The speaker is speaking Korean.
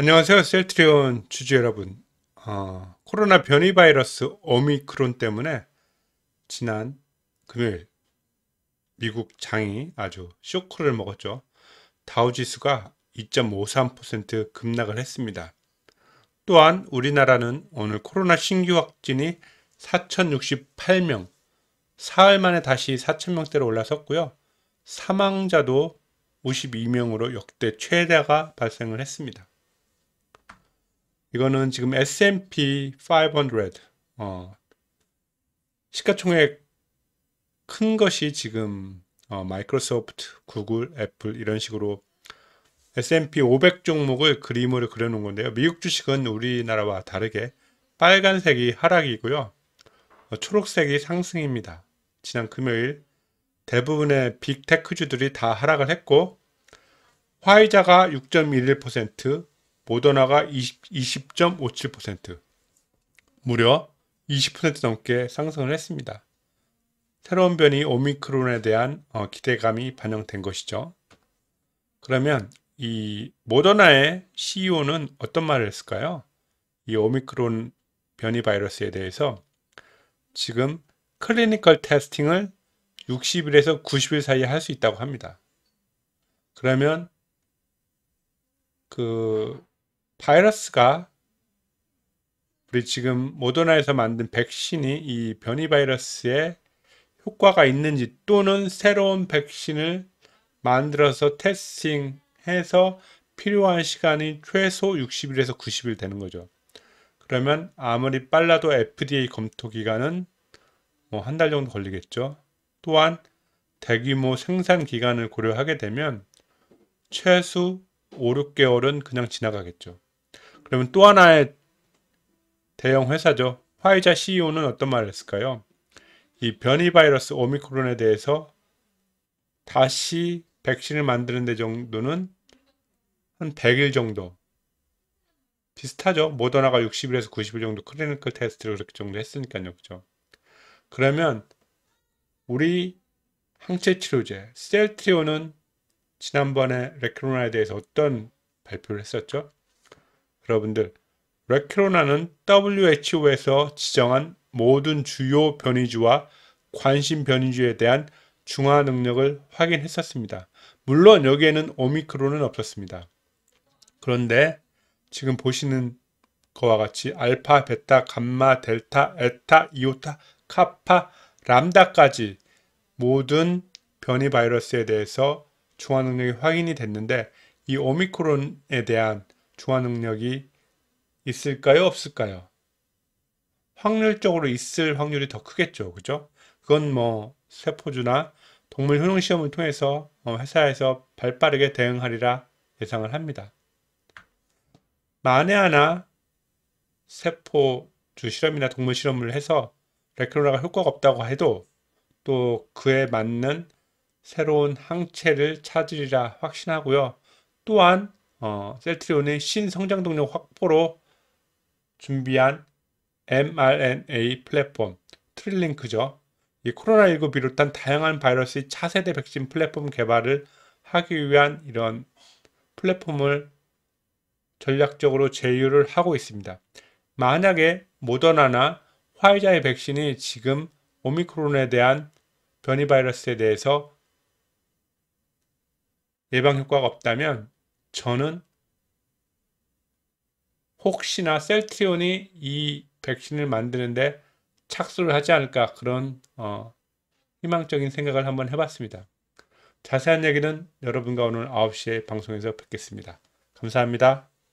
안녕하세요. 셀트리온 주주 여러분. 어, 코로나 변이 바이러스 오미크론 때문에 지난 금요일 미국 장이 아주 쇼크를 먹었죠. 다우지수가 2.53% 급락을 했습니다. 또한 우리나라는 오늘 코로나 신규 확진이 4,068명, 사흘 만에 다시 4,000명대로 올라섰고요. 사망자도 52명으로 역대 최대가 발생을 했습니다. 이거는 지금 S&P 500 어, 시가총액 큰 것이 지금 어, 마이크로소프트, 구글, 애플 이런 식으로 S&P 500 종목을 그림으로 그려놓은 건데요. 미국 주식은 우리나라와 다르게 빨간색이 하락이고요. 어, 초록색이 상승입니다. 지난 금요일 대부분의 빅테크주들이 다 하락을 했고 화이자가 6.11%, 모더나가 20, 20.57%, 무려 20% 넘게 상승을 했습니다. 새로운 변이 오미크론에 대한 어, 기대감이 반영된 것이죠. 그러면 이 모더나의 CEO는 어떤 말을 했을까요? 이 오미크론 변이 바이러스에 대해서 지금 클리니컬 테스팅을 60일에서 90일 사이에 할 수 있다고 합니다. 그러면 그 바이러스가 우리 지금 모더나에서 만든 백신이 이 변이 바이러스에 효과가 있는지 또는 새로운 백신을 만들어서 테스팅해서 필요한 시간이 최소 60일에서 90일 되는 거죠. 그러면 아무리 빨라도 FDA 검토 기간은 뭐 한 달 정도 걸리겠죠. 또한 대규모 생산 기간을 고려하게 되면 최소 5, 6개월은 그냥 지나가겠죠. 그러면 또 하나의 대형 회사죠. 화이자 CEO는 어떤 말을 했을까요? 이 변이 바이러스 오미크론에 대해서 다시 백신을 만드는 데 정도는 한 100일 정도 비슷하죠. 모더나가 60일에서 90일 정도 클리니컬 테스트를 그렇게 정도 했으니까요. 그죠? 그러면 우리 항체 치료제 셀트리온은 지난번에 레크로나에 대해서 어떤 발표를 했었죠? 여러분들 레크로나는 WHO에서 지정한 모든 주요 변이주와 관심 변이주에 대한 중화 능력을 확인했었습니다. 물론 여기에는 오미크론은 없었습니다. 그런데 지금 보시는 거와 같이 알파, 베타, 감마, 델타, 에타, 이오타, 카파, 람다까지 모든 변이 바이러스에 대해서 중화 능력이 확인이 됐는데 이 오미크론에 대한 조화 능력이 있을까요? 없을까요? 확률적으로 있을 확률이 더 크겠죠. 그죠? 그건 뭐 세포주나 동물 효능 시험을 통해서 어, 회사에서 발빠르게 대응하리라 예상을 합니다. 만에 하나 세포주 실험이나 동물 실험을 해서 레크로나가 효과가 없다고 해도 또 그에 맞는 새로운 항체를 찾으리라 확신하고요. 또한 어, 셀트리온의 신성장 동력 확보로 준비한 mRNA 플랫폼 트릴링크죠. 이 코로나19 비롯한 다양한 바이러스의 차세대 백신 플랫폼 개발을 하기 위한 이런 플랫폼을 전략적으로 제휴를 하고 있습니다. 만약에 모더나나 화이자의 백신이 지금 오미크론에 대한 변이 바이러스에 대해서 예방 효과가 없다면 저는 혹시나 셀트리온이 이 백신을 만드는데 착수를 하지 않을까 그런 어, 희망적인 생각을 한번 해봤습니다. 자세한 얘기는 여러분과 오늘 9시에 방송에서 뵙겠습니다. 감사합니다.